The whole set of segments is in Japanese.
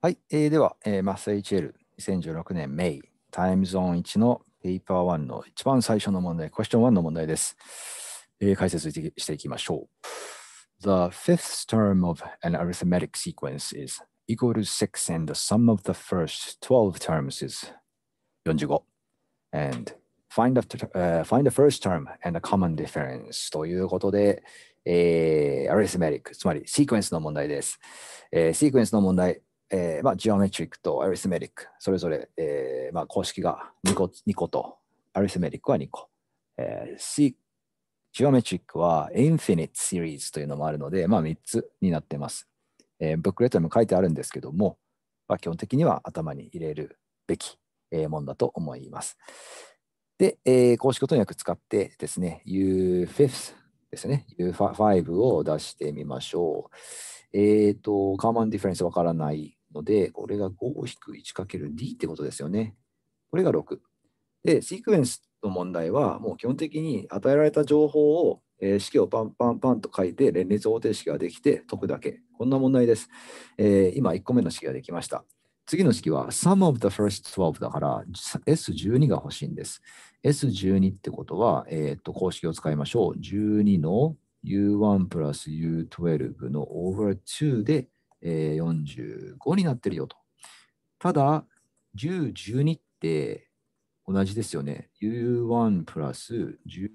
はい、えー、では、えー、マス HL2016 年メイ、タイムゾーン1のペーパー1の一番最初の問題、クエスチョン1の問題です。えー、解説していきましょう。The fifth term of an arithmetic sequence is equal to 6 and the sum of the first 12 terms is 45. And find, t e uh, find the first term and a common difference ということで、えー、arithmetic、つまり sequence の問題です。えー、sequence の問題、えー、まあ、ジオメトリックとアリスメリック、それぞれ、えー、まあ、公式が2個 ,2 個と、アリスメリックは2個。えー、ジオメトリックはインフィニットシリーズというのもあるので、まあ、3つになっています。えー、ブックレットにも書いてあるんですけども、まあ、基本的には頭に入れるべき、えー、もんだと思います。で、えー、公式をとにかく使ってですね、U5 ですね、U5 を出してみましょう。えっ、ー、と、カーマンディフェンスわからないので、これが 5-1×d ってことですよね。これが6。で、シークエンスの問題は、もう基本的に与えられた情報を、えー、式をパンパンパンと書いて、連立方程式ができて解くだけ。こんな問題です。えー、今、1個目の式ができました。次の式は sum of the first 12だから S12 が欲しいんです。S12 ってことは、えー、と公式を使いましょう。12の U1 プラス U12 の over 2でえー、45になってるよと。ただ、10、12って同じですよね。U1 プラス12引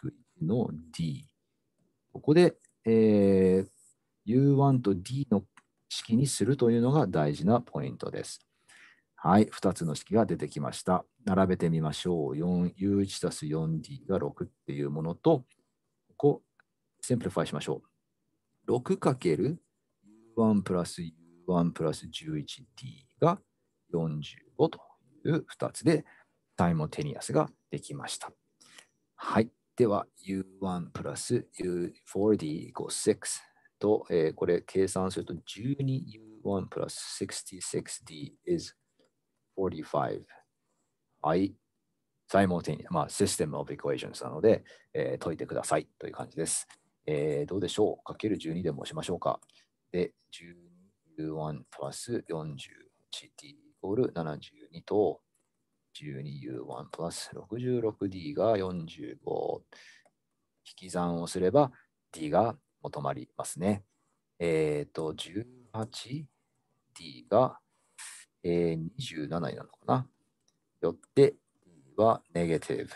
くの D。ここで、えー、U1 と D の式にするというのが大事なポイントです。はい、2つの式が出てきました。並べてみましょう。U1 たす 4D が6っていうものと、ここ、シンプリファイしましょう。6 ×る1プラス U1 プラス1 1 d が45という2つでサイモテニアスができました。はい。では U1 プラス U4d イ6と、えー、これ計算すると 12U1 プラス 66d is 45。はい。サイモテニア、まあ、システムオブエクエーションなので、えー、解いてくださいという感じです。えー、どうでしょうかける12で申しましょうかで、12U1 プラス4 8 d イコール72と、12U1 プラス 66d が45。引き算をすれば d が求まりますね。えっ、ー、と、18d が、えー、27なのかな。よって d はネガティブ、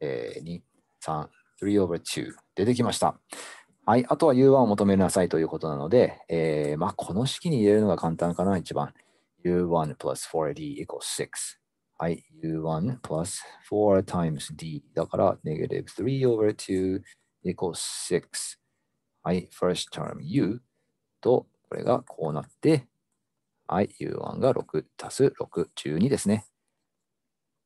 えー、2、3、3 over 2出てきました。はい、あとは U1 を求めなさいということなので、えーまあ、この式に入れるのが簡単かな、一番。U1 plus 4D equals 6。はい、U1 plus 4 times D だから negative 3 over 2 equals 6。はい、first term U とこれがこうなって、はい、U1 が6足す6、12ですね。っ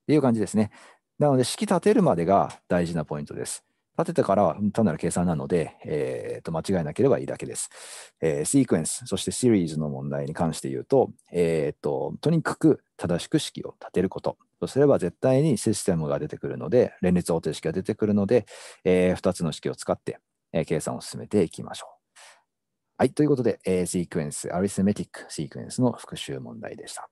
ていう感じですね。なので式立てるまでが大事なポイントです。立ててからは単なる計算なので、えー、と間違えなければいいだけです。えー、シークエンス、そしてシリーズの問題に関して言うと、えー、ととにかく正しく式を立てること。そうすれば絶対にシステムが出てくるので、連立方程式が出てくるので、えー、2つの式を使って、えー、計算を進めていきましょう。はい、ということで、えー、シークエンス、アリスメティックシークエンスの復習問題でした。